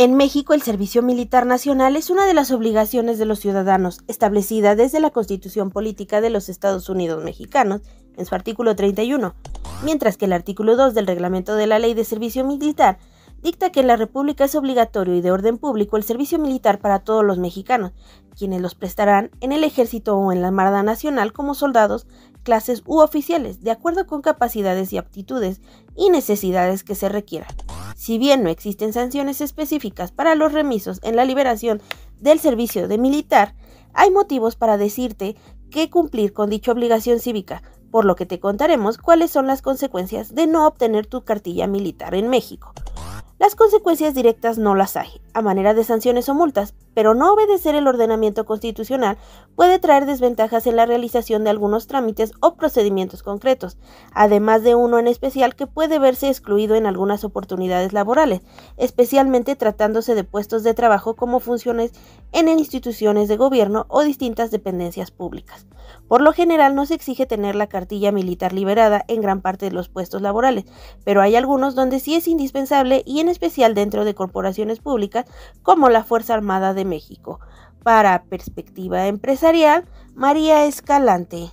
En México, el servicio militar nacional es una de las obligaciones de los ciudadanos, establecida desde la Constitución Política de los Estados Unidos Mexicanos, en su artículo 31, mientras que el artículo 2 del reglamento de la Ley de Servicio Militar dicta que en la República es obligatorio y de orden público el servicio militar para todos los mexicanos, quienes los prestarán en el ejército o en la Armada Nacional como soldados, clases u oficiales, de acuerdo con capacidades y aptitudes y necesidades que se requieran. Si bien no existen sanciones específicas para los remisos en la liberación del servicio de militar, hay motivos para decirte que cumplir con dicha obligación cívica, por lo que te contaremos cuáles son las consecuencias de no obtener tu cartilla militar en México. Las consecuencias directas no las hay, a manera de sanciones o multas, pero no obedecer el ordenamiento constitucional puede traer desventajas en la realización de algunos trámites o procedimientos concretos, además de uno en especial que puede verse excluido en algunas oportunidades laborales, especialmente tratándose de puestos de trabajo como funciones en instituciones de gobierno o distintas dependencias públicas. Por lo general no se exige tener la cartilla militar liberada en gran parte de los puestos laborales, pero hay algunos donde sí es indispensable y en especial dentro de corporaciones públicas como la Fuerza Armada de México. Para Perspectiva Empresarial, María Escalante.